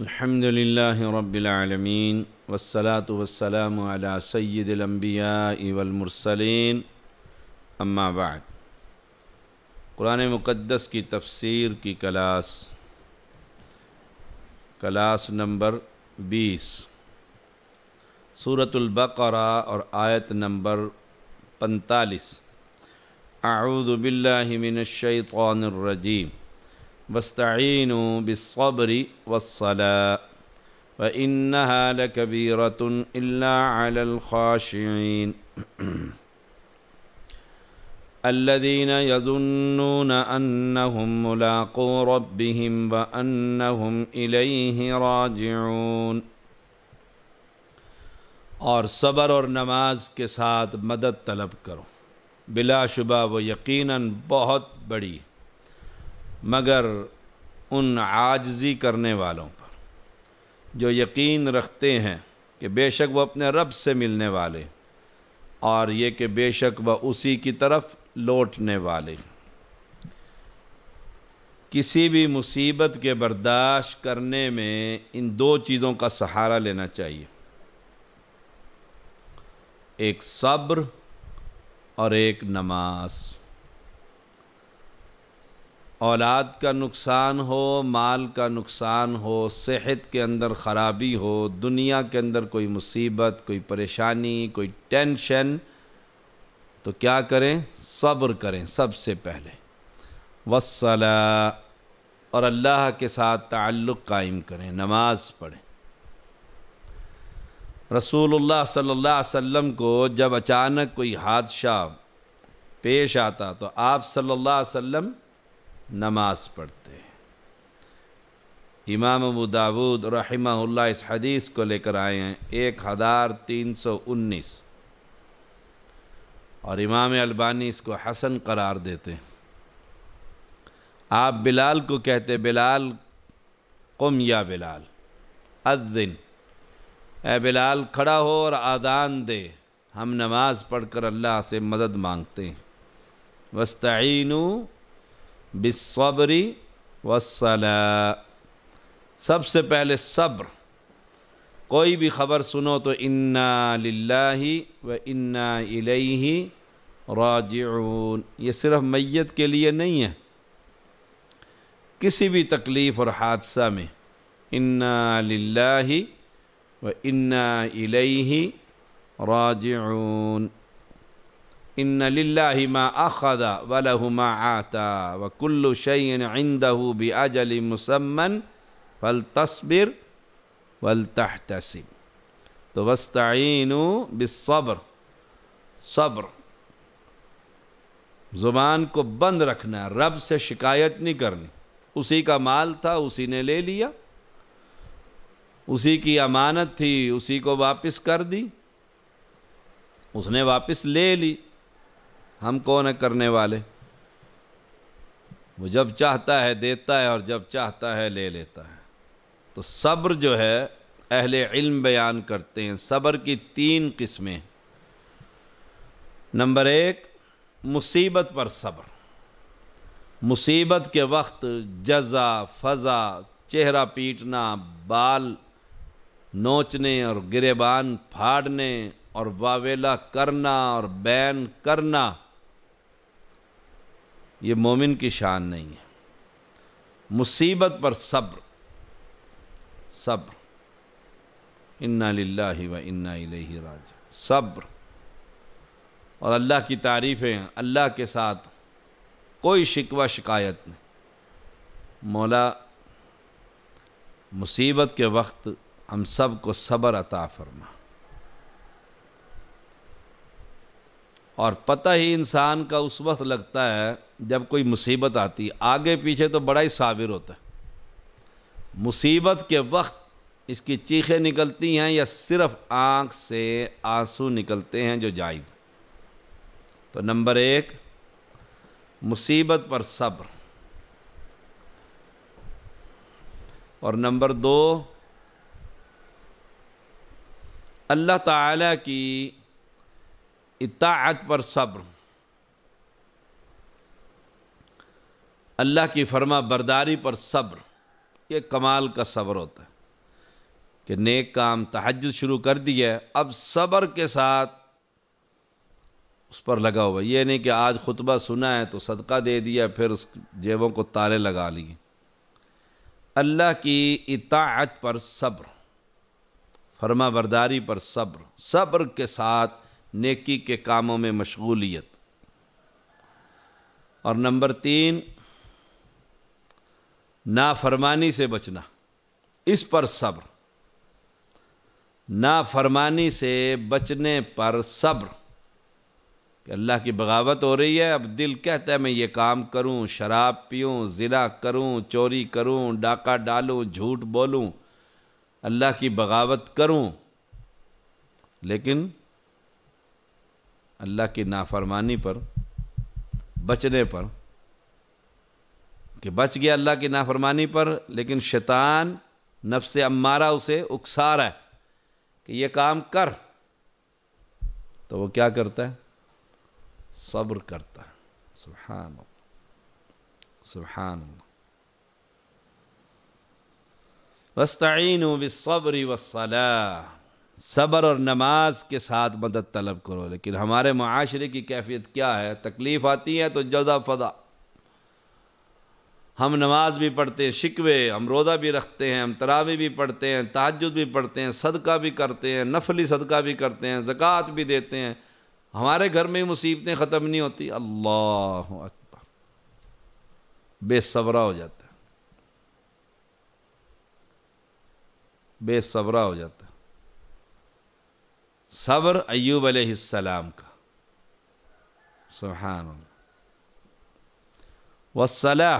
الحمد لله رب العالمين والصلاة والسلام على سيد الأنبياء والمرسلين अम्मा बाद कुरान मुक़दस की तफसीर की क्लास क्लास नंबर बीस सूरतुल्बकरा और आयत नंबर पैंतालीस आऊदबिल्लिमिनशैतरजीम واستعينوا بالصبر والصلاة وإنها لكبيرة إلا على الخاشعين الذين يظنون أنهم ملاقو ربهم وأنهم إليه راجعون اور صبر اور نماز کے ساتھ مدد طلب کرو بلا شبہ و یقیناً بہت بڑی मगर उन आजजी करने वालों पर जो यकीन रखते हैं कि बेशक वह अपने रब से मिलने वाले और ये कि बेशक वह उसी की तरफ लौटने वाले किसी भी मुसीबत के बर्दाश्त करने में इन दो चीज़ों का सहारा लेना चाहिए एक सब्र और एक नमाज़ औलाद का नुकसान हो माल का नुकसान हो सेहत के अंदर ख़राबी हो दुनिया के अंदर कोई मुसीबत कोई परेशानी कोई टेंशन तो क्या करें सब्र करें सबसे पहले वसला और अल्लाह के साथ ताल्लुक़ कायम करें नमाज पढ़ें रसूलुल्लाह सल्लल्लाहु अलैहि वसल्लम को जब अचानक कोई हादसा पेश आता तो आप सल्लल्लाहु अलैहि वसल्लम नमाज पढ़ते हैं इमाम अबू दाऊद रहमहुल्ला इस हदीस को लेकर आए हैं एक हज़ार तीन सौ उन्नीस और इमाम अल्बानी इसको हसन करार देते हैं आप बिलाल को कहते बिलाल कुम या बिलाल अद्दिन ए बिलाल खड़ा हो और आदान दे हम नमाज पढ़कर अल्लाह से मदद मांगते हैं वस्तीन बिसबरी वसला सबसे पहले सब्र कोई भी ख़बर सुनो तो इन्ना लाही व इन्ना ही राजून ये सिर्फ मैत के लिए नहीं है किसी भी तकलीफ़ और हादसा में इन्ना लाही व इन्ना ही राजून इन लाही माँ अखदा वलह माँ आता व कुल्लु शैन इंदहू बि अजली मुसम्मन फल तस्बिर वल तहतसिब तो वस्तीन बिसब्र सब्र ज़ुबान को बंद रखना रब से शिकायत नहीं करनी उसी का माल था उसी ने ले लिया उसी की अमानत थी उसी को वापस कर दी उसने वापस ले ली हम कौन है करने वाले वो जब चाहता है देता है और जब चाहता है ले लेता है तो सब्र जो है अहले इल्म बयान करते हैं सब्र की तीन किस्में नंबर एक मुसीबत पर सब्र मुसीबत के वक्त जजा फजा चेहरा पीटना बाल नोचने और गिरेबान फाड़ने और वावेला करना और बैन करना ये मोमिन की शान नहीं है मुसीबत पर सब्र सब्र इन्ना लिल्ला व इन्ना इलैहि राज सब्र और अल्लाह की तारीफ़ें अल्लाह के साथ कोई शिकवा शिकायत नहीं मौला मुसीबत के वक्त हम सब को सब्र अता फरमा और पता ही इंसान का उस वक्त लगता है जब कोई मुसीबत आती आगे पीछे तो बड़ा ही साबिर होता है मुसीबत के वक्त इसकी चीखें निकलती हैं या सिर्फ आँख से आंसू निकलते हैं जो जायद तो नंबर एक मुसीबत पर सब्र और नंबर दो अल्लाह ताला की इताअत पर सब्र अल्लाह की फर्मा बरदारी पर सब्र ये कमाल का सब्र होता है कि नेक काम तहज शुरू कर दिया है अब सब्र के साथ उस पर लगा हुआ ये नहीं कि आज खुतबा सुना है तो सदका दे दिया फिर उस जेबों को ताले लगा लिए अल्लाह की इताअत पर सब्र फर्मा बरदारी पर सब्र सब्र के साथ नेकी के कामों में मशगूलियत और नंबर तीन नाफरमानी से बचना इस पर सब्र नाफरमानी से बचने पर सब्र कि अल्लाह की बगावत हो रही है अब दिल कहता है मैं ये काम करूं शराब पीऊं जिला करूं चोरी करूं डाका डालूं झूठ बोलूं अल्लाह की बगावत करूं लेकिन अल्लाह की नाफरमानी पर बचने पर कि बच गया अल्लाह की नाफरमानी पर लेकिन शैतान नफ्स अम्मारा उसे उकसा रहा है कि ये काम कर तो वो क्या करता है सब्र करता है सुबहान सुबहान वस्तीन बिसब्री वसला सब्र और नमाज के साथ मदद तलब करो लेकिन हमारे माशरे की कैफियत क्या है तकलीफ़ आती है तो जदा फदा हम नमाज भी पढ़ते हैं शिकवे हम रोज़ा भी रखते हैं हम तरावी भी पढ़ते हैं तहजद भी पढ़ते हैं सदका भी करते हैं नफली सदका भी करते हैं ज़क़़त भी देते हैं हमारे घर में मुसीबतें ख़त्म नहीं होती अल्लाह अकबर बेसबरा हो जाता है बेसबरा हो जाता है सब्र अयूब अलैहिस्सलाम का सुबहान वसला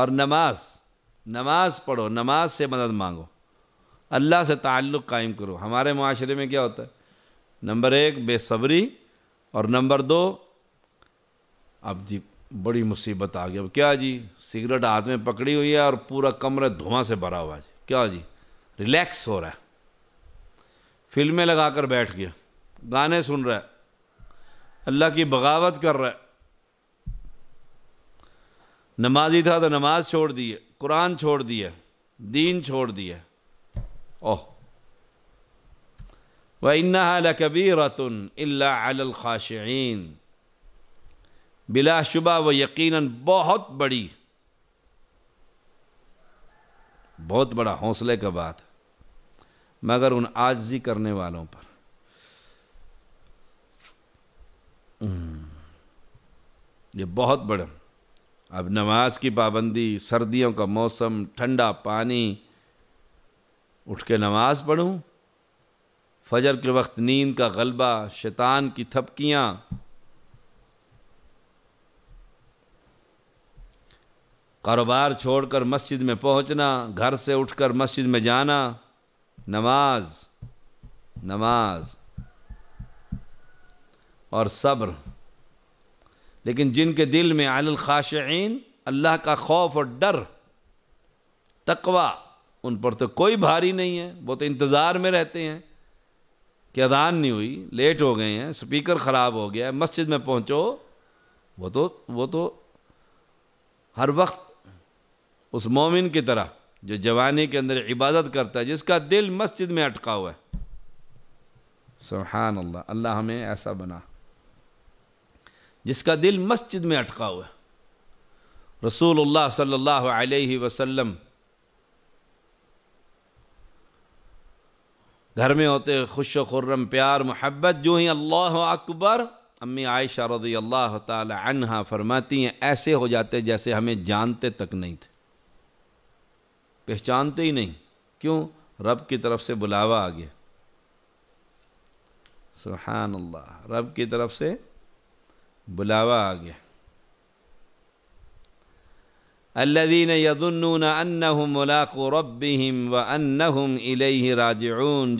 और नमाज नमाज पढ़ो नमाज से मदद मांगो अल्लाह से ताल्लुक़ कायम करो हमारे माशरे में क्या होता है नंबर एक बेसब्री और नंबर दो अब जी बड़ी मुसीबत आ गई अब क्या जी सिगरेट हाथ में पकड़ी हुई है और पूरा कमरा धुआं से भरा हुआ है क्या जी रिलैक्स हो रहा है फिल्में लगा कर बैठ गया गाने सुन रहा है अल्लाह की बगावत कर रहा है नमाजी था तो नमाज छोड़ दी है कुरान छोड़ दिया दीन छोड़ दिया ओह व इन्ना लकबीरतन बिला बिलाशुबा व यकीनन बहुत बड़ी बहुत बड़ा हौसले का बात मगर उन आजी करने वालों पर हम्म। ये बहुत बड़ा अब नमाज की पाबंदी सर्दियों का मौसम ठंडा पानी उठ के नमाज पढ़ूं फजर के वक्त नींद का गलबा शैतान की थपकियाँ कारोबार छोड़कर मस्जिद में पहुंचना घर से उठकर मस्जिद में जाना नमाज नमाज और सब्र लेकिन जिनके दिल में आलखाशन अल्लाह का खौफ और डर तकवा उन पर तो कोई भारी नहीं है वो तो इंतज़ार में रहते हैं कि अदान नहीं हुई लेट हो गए हैं स्पीकर ख़राब हो गया है मस्जिद में पहुँचो वो तो वो तो हर वक्त उस मोमिन की तरह जो जवानी के अंदर इबादत करता है जिसका दिल मस्जिद में अटका हुआ है सुबहान अल्लाह अल्लाह हमें ऐसा बना जिसका दिल मस्जिद में अटका हुआ है रसूलुल्लाह सल्लल्लाहु अलैहि वसल्लम घर में होते खुश खुर्रम प्यार मोहब्बत जो ही अल्लाह अकबर अम्मी आयशा रदी अल्लाह तहा फरमाती हैं ऐसे हो जाते जैसे हमें जानते तक नहीं थे पहचानते ही नहीं क्यों रब की तरफ से बुलावा आ गया सुहान अल्लाह रब की तरफ से बुलावा आ गया अल्लादीन यदुन्नून अन्नहुम मुलाक़ो रब्बिहिम व अन्नहुम इलैहि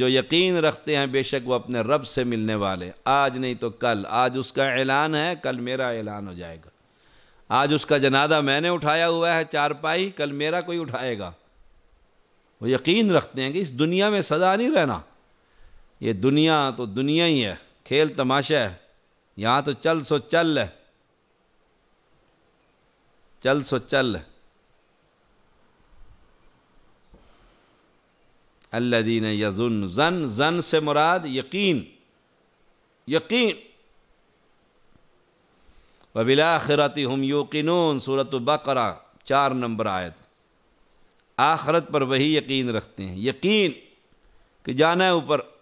जो यकीन रखते हैं बेशक वो अपने रब से मिलने वाले आज नहीं तो कल आज उसका ऐलान है कल मेरा ऐलान हो जाएगा आज उसका जनादा मैंने उठाया हुआ है चारपाई कल मेरा कोई उठाएगा वो यकीन रखते हैं कि इस दुनिया में सदा नहीं रहना ये दुनिया तो दुनिया ही है खेल तमाशा है यहाँ तो चल सो चल है चल सो चल अल्लादीन यजुन जन जन से मुराद यकीन यकीन वबिला आखिरती हम यूकिन सूरत बकरा चार नंबर आयत आखरत पर वही यकीन रखते हैं यकीन कि जाना है ऊपर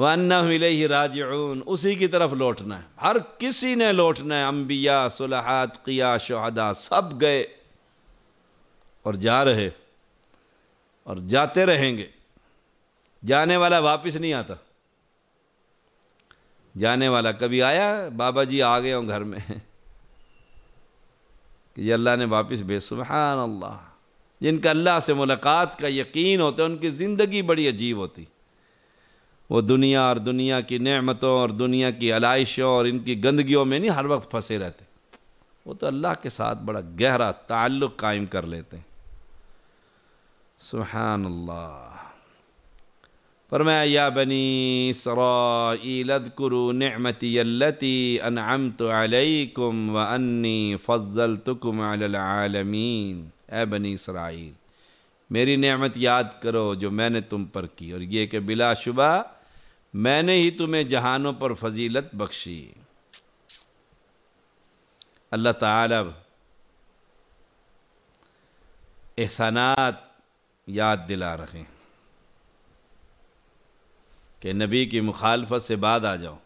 वन्ना ही राज उसी की तरफ लौटना है हर किसी ने लौटना है अम्बिया सुलहत किया शहदा सब गए और जा रहे और जाते रहेंगे जाने वाला वापस नहीं आता जाने वाला कभी आया बाबा जी आ गए हो घर में कि ये अल्लाह ने वापस भेज सुबहान अल्लाह जिनका अल्लाह से मुलाकात का यकीन होता है उनकी ज़िंदगी बड़ी अजीब होती वो दुनिया और दुनिया की नेमतों और दुनिया की आलाइशों और इनकी गंदगियों में नहीं हर वक्त फंसे रहते वो तो अल्लाह के साथ बड़ा गहरा ताल्लुक़ कायम कर लेते हैं सुबहान अल्लाह फरमाया या बनी सराकुरु नमती अल्लती अनआम तो अलकुम व अन्नी फ़ज़ल तुकुम आलमीन ए बनी इसराइल मेरी नेमत याद करो जो मैंने तुम पर की और ये कि बिलाशुबा मैंने ही तुम्हें जहानों पर फजीलत बख्शी अल्लाह ताला एहसानात याद दिला रहे कि नबी की मुखालफत से बाद आ जाओ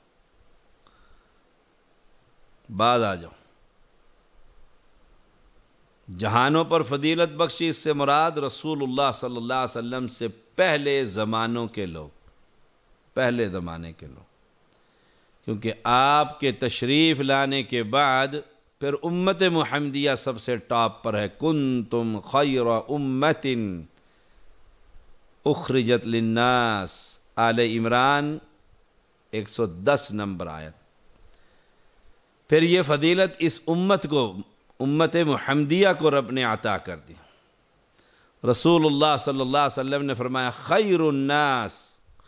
बाद आ जाओ जहानों पर फदीलत बख्शी इससे मुराद रसूलुल्लाह सल्लल्लाहु अलैहि वसल्लम से पहले ज़मानों के लोग पहले ज़माने के लोग क्योंकि आपके तशरीफ़ लाने के बाद फिर उम्मत महमदिया सबसे टॉप पर है कुन तुम खैर उम्मतिन उखरजत लिन्नास आल इमरान 110 नंबर आयत फिर ये फ़दीलत इस उम्मत को उम्मत महमदिया को रब ने अता कर दी रसूल सल्ला अलैहि ने फरमाया खैरुन्नास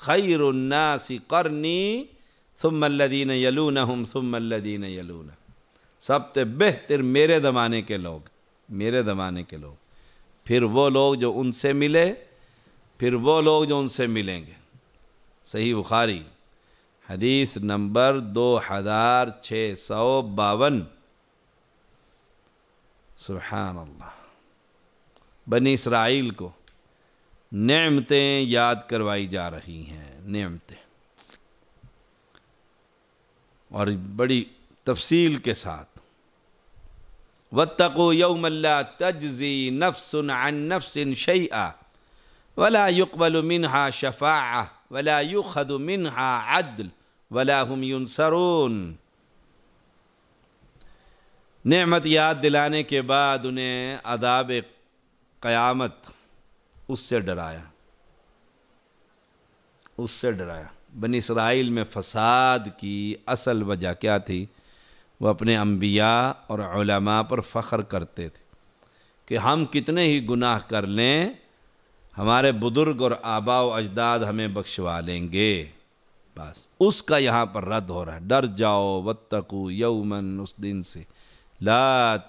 खैरुन्नास करनी सुमल्लदीन यलून हम सुमल्लदीन यलून सब ते बेहतर मेरे ज़माने के लोग मेरे ज़माने के लोग फिर वो लोग जो उनसे मिले फिर वो लोग जो उनसे मिलेंगे सही बुखारी हदीस नंबर दो हज़ार छः सौ बावन सुबहान अल्लाह बनी इसराइल को नमतें याद करवाई जा रही हैं नमतें और बड़ी तफसील के साथ वत्तको यौमल्ला तजजी नफ्सन अन नफ्सन शैआ वला युकबल मिनहा शफ़ा वला युखद मिनहा अदल वला हम यूनसरून नमत याद दिलाने के बाद उन्हें अदाब क़यामत उससे डराया उससे डराया बन इसराइल में फसाद की असल वजह क्या थी वह अपने अम्बिया और पर फ़ख्र करते थे कि हम कितने ही गुनाह कर लें हमारे बुज़ुर्ग और आबाओ अजदाद हमें बख्शवा लेंगे बस उसका यहाँ पर रद्द हो रहा है डर जाओ वत्तकु यौमन उस दिन से ला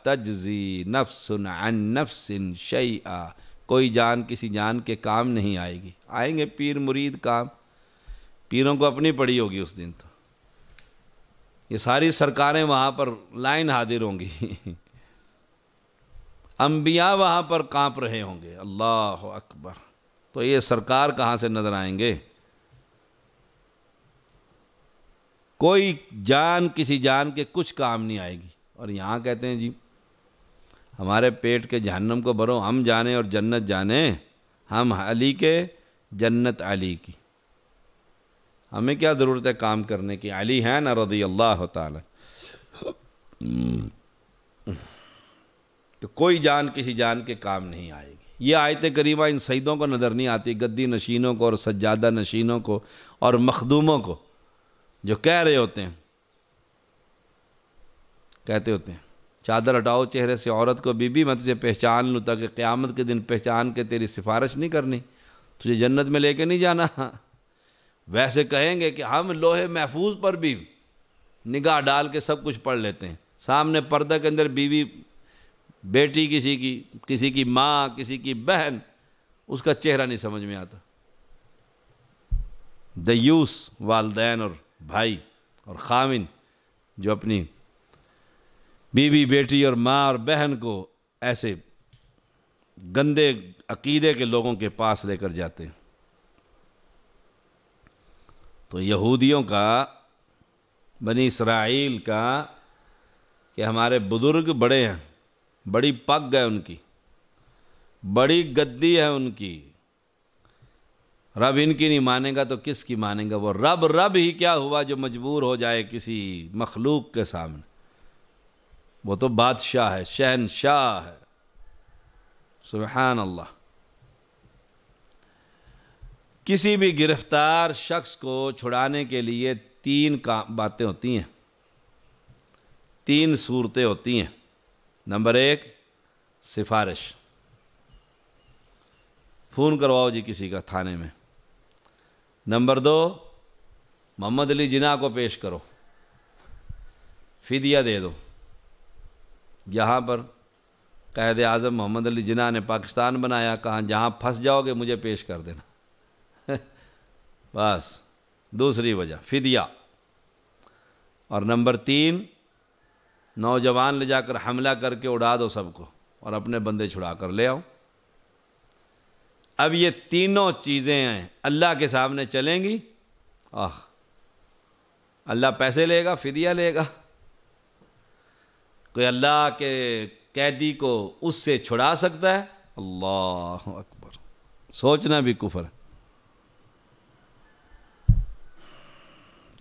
तजी नफसन अन नफसिन शई आ कोई जान किसी जान के काम नहीं आएगी आएंगे पीर मुरीद काम पीरों को अपनी पड़ी होगी उस दिन तो ये सारी सरकारें वहाँ पर लाइन हाजिर होंगी अम्बिया वहाँ पर कांप रहे होंगे अल्लाह अकबर तो ये सरकार कहाँ से नज़र आएंगे कोई जान किसी जान के कुछ काम नहीं आएगी और यहाँ कहते हैं जी हमारे पेट के जहन्नम को भरो हम जाने और जन्नत जाने हम अली के जन्नत अली की हमें क्या ज़रूरत है काम करने की अली है ना रदी अल्लाह ताली कि तो कोई जान किसी जान के काम नहीं आएगी ये आयत करीमा इन सईदों को नज़र नहीं आती गद्दी नशीनों को और सज्जादा नशीनों को और मखदूमों को जो कह रहे होते हैं कहते होते हैं चादर हटाओ चेहरे से औरत को बीबी मैं तुझे पहचान लूँ ताकि क़्यामत के दिन पहचान के तेरी सिफारिश नहीं करनी तुझे जन्नत में लेके नहीं जाना वैसे कहेंगे कि हम लोहे महफूज पर भी निगाह डाल के सब कुछ पढ़ लेते हैं सामने पर्दा के अंदर बीवी बेटी किसी की किसी की माँ किसी की बहन उसका चेहरा नहीं समझ में आता द यूस वालदेन और भाई और खामिन जो अपनी बीवी बेटी और माँ और बहन को ऐसे गंदे अकीदे के लोगों के पास लेकर जाते हैं तो यहूदियों का बनी इसराइल का कि हमारे बुज़ुर्ग बड़े हैं बड़ी पग है उनकी बड़ी गद्दी है उनकी रब इनकी नहीं मानेगा तो किसकी मानेगा वो रब रब ही क्या हुआ जो मजबूर हो जाए किसी मखलूक के सामने वो तो बादशाह है शहनशाह है सुबहान अल्लाह किसी भी गिरफ्तार शख्स को छुड़ाने के लिए तीन बातें होती हैं तीन सूरतें होती हैं नंबर एक सिफारिश फ़ोन करवाओ जी किसी का थाने में नंबर दो मोहम्मद अली जिना को पेश करो फिदिया दे दो यहाँ पर कैद आज़म मोहम्मद अली जिना ने पाकिस्तान बनाया कहा जहाँ फंस जाओगे मुझे पेश कर देना बस दूसरी वजह फिदिया और नंबर तीन नौजवान ले जाकर हमला करके उड़ा दो सबको और अपने बंदे छुड़ा कर ले आओ अब ये तीनों चीज़ें हैं अल्लाह के सामने चलेंगी आह अल्लाह पैसे लेगा फिदिया लेगा कोई अल्लाह के कैदी को उससे छुड़ा सकता है अल्लाह अकबर सोचना भी कुफर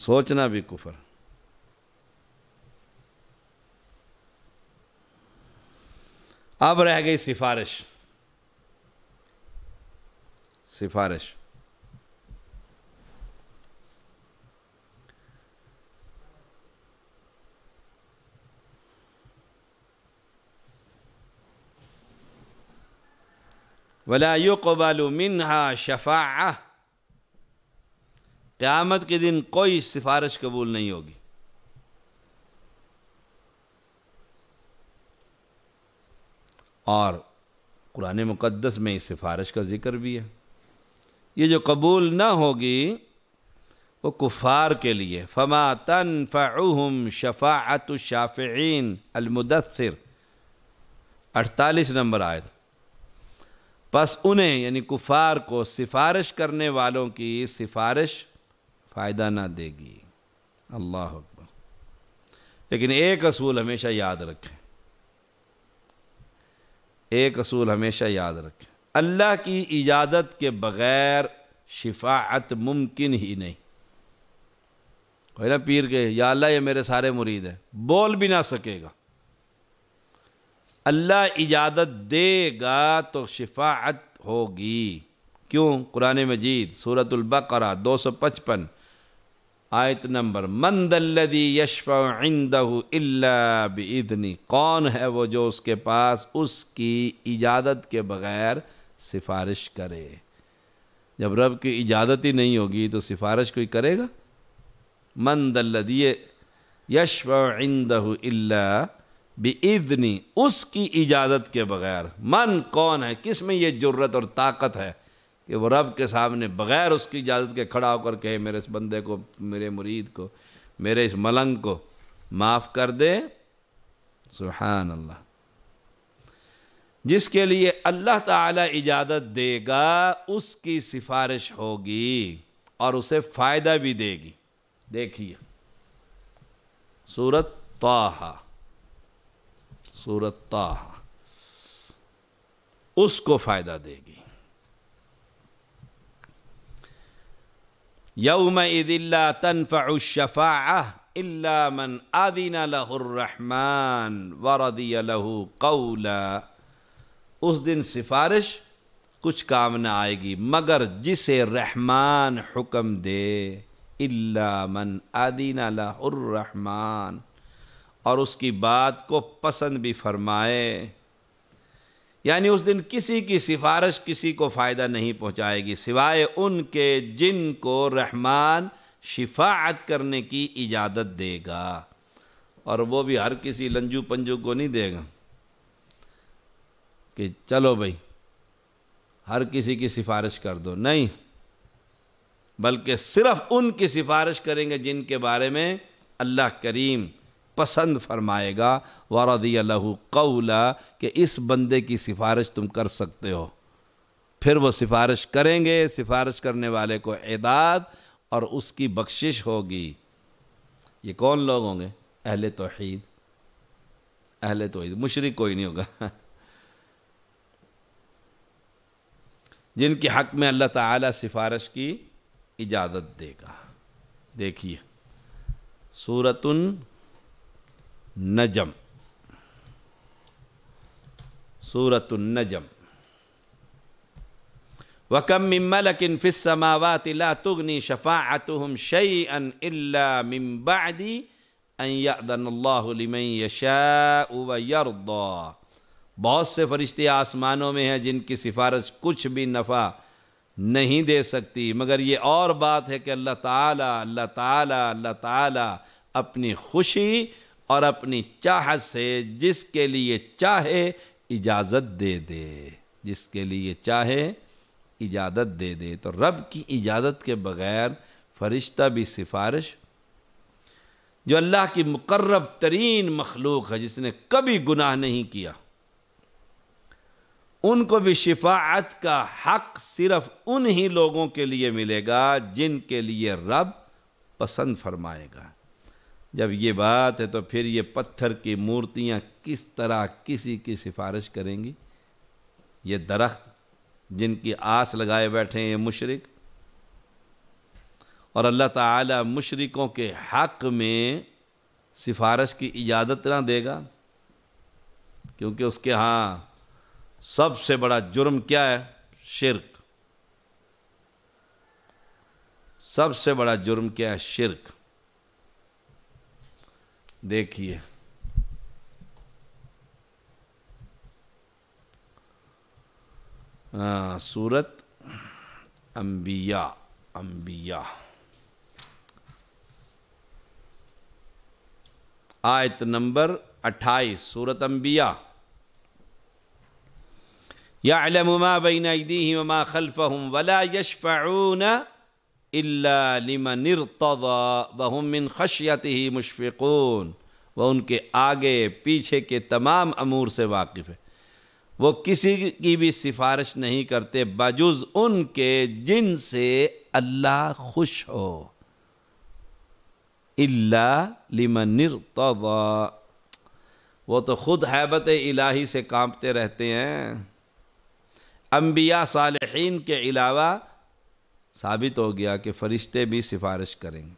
सोचना भी कुफर अब रह गई सिफारिश सिफारिश वला युकबालु मिनहा शफा क़्यामत के दिन कोई सिफारिश कबूल नहीं होगी और कुरान मुक़दस में इस सिफारिश का ज़िक्र भी है ये जो कबूल ना होगी वो कुफ़ार के लिए फमा तन फ़ाहम शफ़ात शाफ़ीन अलमुदसर अड़तालीस नंबर थे बस उन्हें यानी कुफ़ार को सिफारिश करने वालों की सिफारिश फ़ायदा ना देगी अल्लाह अकबर लेकिन एक असूल हमेशा याद रखें एक असूल हमेशा याद रखें अल्लाह की इजाज़त के बग़ैर शिफात मुमकिन ही नहीं कोई ना पीर के या अल्लाह ये मेरे सारे मुरीद हैं बोल भी ना सकेगा अल्लाह इजाज़त देगा तो शिफात होगी क्यों कुरान मजीद सूरतुल्बरा दो सौ पचपन आयत नंबर मंदल्लदी यशफ़िंदहू बदनी कौन है वो जो उसके पास उसकी इजादत के बग़ैर सिफारिश करे जब रब की इजाज़त ही नहीं होगी तो सिफारिश कोई करेगा मंदल्लदी यशफ़िंदहू इल्ला बनी उसकी इजाज़त के बग़ैर मन कौन है किस में ये ज़रूरत और ताकत है कि वो रब के सामने बग़ैर उसकी इजाज़त के खड़ा होकर कहे मेरे इस बंदे को मेरे मुरीद को मेरे इस मलंग को माफ़ कर दे सुहान अल्लाह जिसके लिए अल्लाह ताला इजाज़त देगा उसकी सिफारिश होगी और उसे फ़ायदा भी देगी देखिए सूरत ताहा सूरत ताहा उसको फ़ायदा देगी यौम इदिल्ला तनफ़ाशफ़ा मन आदिन लहमान वरदी लहू कौला उस दिन सिफारिश कुछ काम न आएगी मगर जिसे रहमान हुक्म दे इल्ला मन आदिन रहमान और उसकी बात को पसंद भी फरमाए यानी उस दिन किसी की सिफारिश किसी को फ़ायदा नहीं पहुंचाएगी सिवाय उनके जिन को रहमान शिफात करने की इजाज़त देगा और वो भी हर किसी लंजू पंजू को नहीं देगा कि चलो भाई हर किसी की सिफारिश कर दो नहीं बल्कि सिर्फ़ उनकी सिफारिश करेंगे जिनके बारे में अल्लाह करीम पसंद फरमाएगा वारदी लहू कौला कि इस बंदे की सिफारिश तुम कर सकते हो फिर वो सिफारिश करेंगे सिफारिश करने वाले को एदाद और उसकी बख्शिश होगी ये कौन लोग होंगे अहले तोहीद अहले तोहीद मुशरक कोई नहीं होगा जिनके हक़ में अल्लाह ताला सिफारिश की इजाज़त देगा देखिए सूरतन नजम सूरत नजम वकम मिमलकिन फिस समावात ला तुगनी शफ़ाअतुहुम शैअन इल्ला मिन बअदी अन यअदन अल्लाहु लिमन यशाअ व यरदा बहुत से फरिश्ते आसमानों में हैं जिनकी सिफारिश कुछ भी नफ़ा नहीं दे सकती मगर ये और बात है कि अल्लाह ताला अल्लाह ताला अल्लाह ताला अपनी खुशी और अपनी चाहत से जिसके लिए चाहे इजाज़त दे दे जिसके लिए चाहे इजाज़त दे दे तो रब की इजाज़त के बग़ैर फरिश्ता भी सिफारिश जो अल्लाह की मुकर्रब तरीन मखलूक है जिसने कभी गुनाह नहीं किया उनको भी शिफात का हक सिर्फ उन ही लोगों के लिए मिलेगा जिनके लिए रब पसंद फरमाएगा जब ये बात है तो फिर ये पत्थर की मूर्तियाँ किस तरह किसी की सिफारिश करेंगी ये दरख्त जिनकी आस लगाए बैठे हैं ये मुशरक और अल्लाह ताला मुशरकों के हक़ में सिफारिश की इजाज़त ना देगा क्योंकि उसके यहाँ सबसे बड़ा जुर्म क्या है शिरक सबसे बड़ा जुर्म क्या है शिरक देखिए हाँ, सूरत अंबिया अंबिया आयत नंबर अट्ठाईस सूरत अंबिया यालमा बिन अदीम वमा खलफ़ वला यशफ़ून इलामनतवा वहमिन खशियत ही मुशफून वह उनके आगे पीछे के तमाम अमूर से वाकिफ़ है वो किसी की भी सिफारिश नहीं करते बजुज उनके जिन से अल्लाह खुश हो इल्ला लिमनतवा वो तो ख़ुद हैबत इलाही से कांपते रहते हैं अम्बिया सालहीन के अलावा साबित हो गया कि फरिश्ते भी सिफारिश करेंगे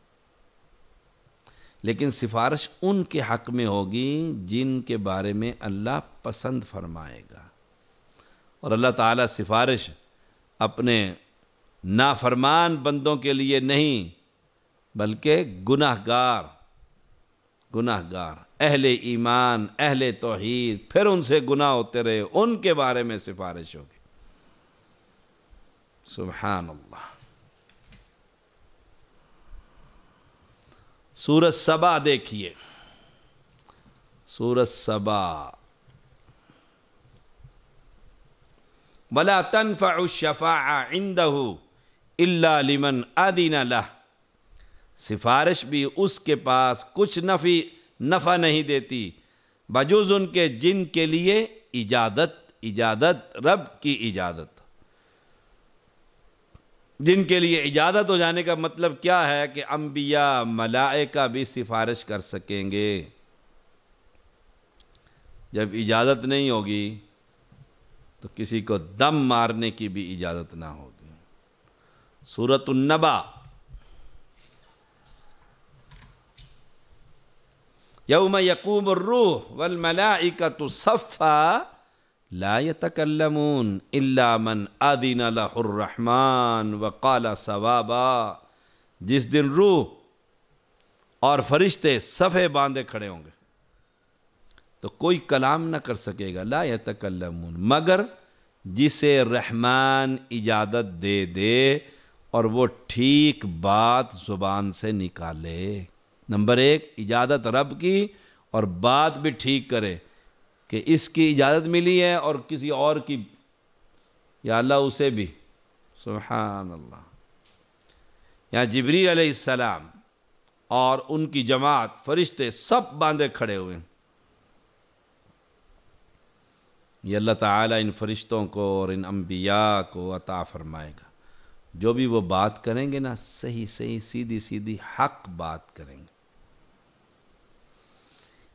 लेकिन सिफारिश उनके हक में होगी जिनके बारे में अल्लाह पसंद फरमाएगा और अल्लाह ताला सिफारिश अपने नाफरमान बंदों के लिए नहीं बल्कि गुनाहगार गुनाहगार अहले ईमान अहले तोहीद फिर उनसे गुनाह होते रहे उनके बारे में सिफारिश होगी सुबहानल्ला सूरज सबा देखिए सूरज सबा वला तनफ़ा इंदहू इमन आदिना लह सिफारिश भी उसके पास कुछ नफ़ी नफ़ा नहीं देती बजूज उनके जिन के लिए इजादत इजादत रब की इजादत जिनके लिए इजाज़त हो जाने का मतलब क्या है कि अम्बिया मलाए का भी सिफारिश कर सकेंगे जब इजाज़त नहीं होगी तो किसी को दम मारने की भी इजाज़त ना होगी सूरत नबा यौम यकूम रूह वल का तो सफ़ा लातकलमून इलामन आदिन लहमान वकाला सवाबा जिस दिन रूह और फरिश्ते सफ़े बांधे खड़े होंगे तो कोई कलाम ना कर सकेगा ला मगर जिसे रहमान इजाज़त दे दे और वो ठीक बात ज़ुबान से निकाले नंबर एक इजाज़त रब की और बात भी ठीक करे कि इसकी इजाज़त मिली है और किसी और की या अल्लाह उसे भी सुबहान अल्लाह या जबरी अलैहिस्सलाम और उनकी जमात फरिश्ते सब बांधे खड़े हुए हैं ये अल्लाह ताला इन फरिश्तों को और इन अम्बिया को अता फरमाएगा जो भी वो बात करेंगे ना सही सही सीधी सीधी हक बात करेंगे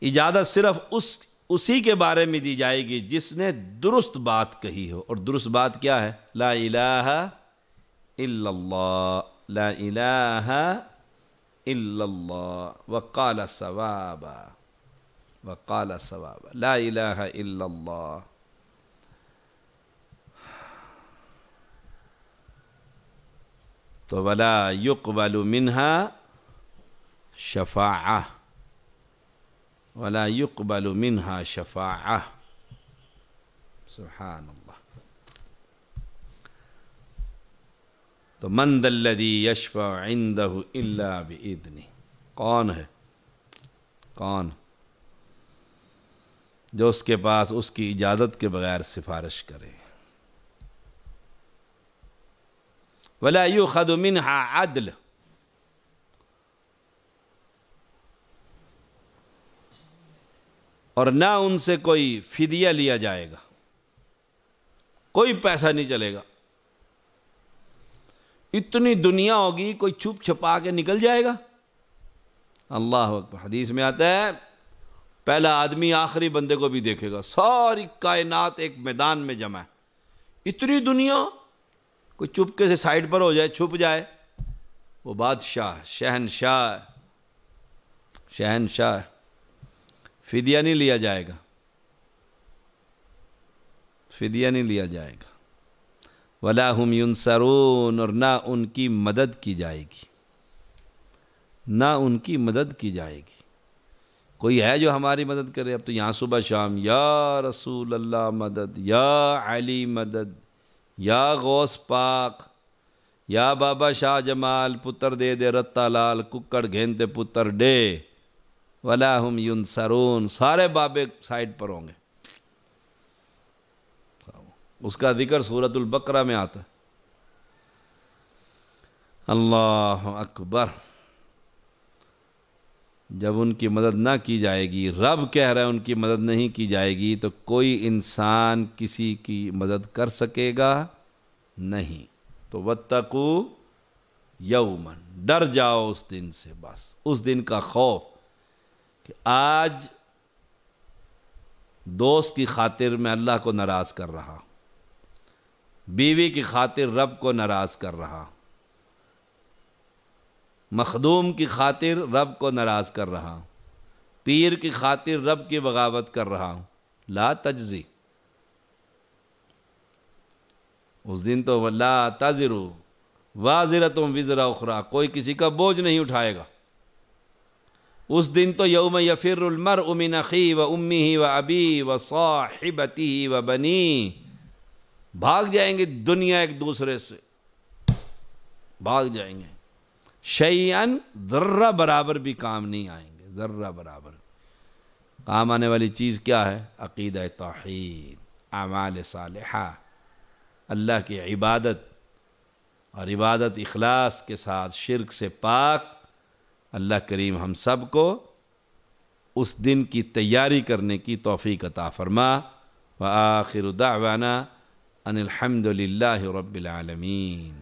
इजाज़त सिर्फ उस उसी के बारे में दी जाएगी जिसने दुरुस्त बात कही हो और दुरुस्त बात क्या है ला इलाहा इल्लल्लाह ला इलाहा इल्लल्लाह वकाल सवाबा वकाल सवाबा ला इलाहा इल्लल्लाह तो वला युकबल मिनहा शफा वला युकबल मिनहा शफा सुबहान अल्लाह तो मंदल्लदी यशफा इंदहु इल्ला बिदनी कौन है कौन जो उसके पास उसकी इजाज़त के बगैर सिफारिश करे वला यू खदमिन हा अदल और ना उनसे कोई फिदिया लिया जाएगा कोई पैसा नहीं चलेगा इतनी दुनिया होगी कोई छुप छपा के निकल जाएगा अल्लाह हदीस में आता है पहला आदमी आखिरी बंदे को भी देखेगा सारी कायनात एक मैदान में जमा है इतनी दुनिया कोई चुपके से साइड पर हो जाए छुप जाए वो बादशाह शहनशाह शहनशाह फिदिया नहीं लिया जाएगा फिदिया नहीं लिया जाएगा वला हम सरून और ना उनकी मदद की जाएगी ना उनकी मदद की जाएगी कोई है जो हमारी मदद करे अब तो यहाँ सुबह शाम या रसूल अल्लाह मदद या अली मदद या गौस पाक या बाबा शाह जमाल पुत्र दे दे रत्ता लाल कुकड़ घेनते पुत्र डे वला हम युन सरून सारे बाबे साइड पर होंगे उसका जिक्र सूरतुल बकरा में आता है अल्लाह अकबर जब उनकी मदद ना की जाएगी रब कह रहा है उनकी मदद नहीं की जाएगी तो कोई इंसान किसी की मदद कर सकेगा नहीं तो वत्तकू यौमन डर जाओ उस दिन से बस उस दिन का खौफ कि आज दोस्त की खातिर मैं अल्लाह को नाराज़ कर रहा बीवी की खातिर रब को नाराज़ कर रहा मखदूम की खातिर रब को नाराज़ कर रहा पीर की खातिर रब की बगावत कर रहा हूं ला तजी उस दिन तो ला तजरू वाजिर तुम विजरा उखरा कोई किसी का बोझ नहीं उठाएगा उस दिन तो यौम यफ़िरमर उमिन व उम्मी ही व अबी व साहिबती ही व बनी भाग जाएंगे दुनिया एक दूसरे से भाग जाएंगे शैन ज़र्रा बराबर भी काम नहीं आएंगे ज़र्रा बराबर काम आने वाली चीज़ क्या है अकीद तोहद आमाल सालहा अल्लाह की इबादत और इबादत इखलास के साथ शिरक से पाक अल्लाह करीम हम सब को उस दिन की तैयारी करने की तोफ़ी अता फ़रमा व आखिर दावाना अनिलहमदिल्ला रबालमीन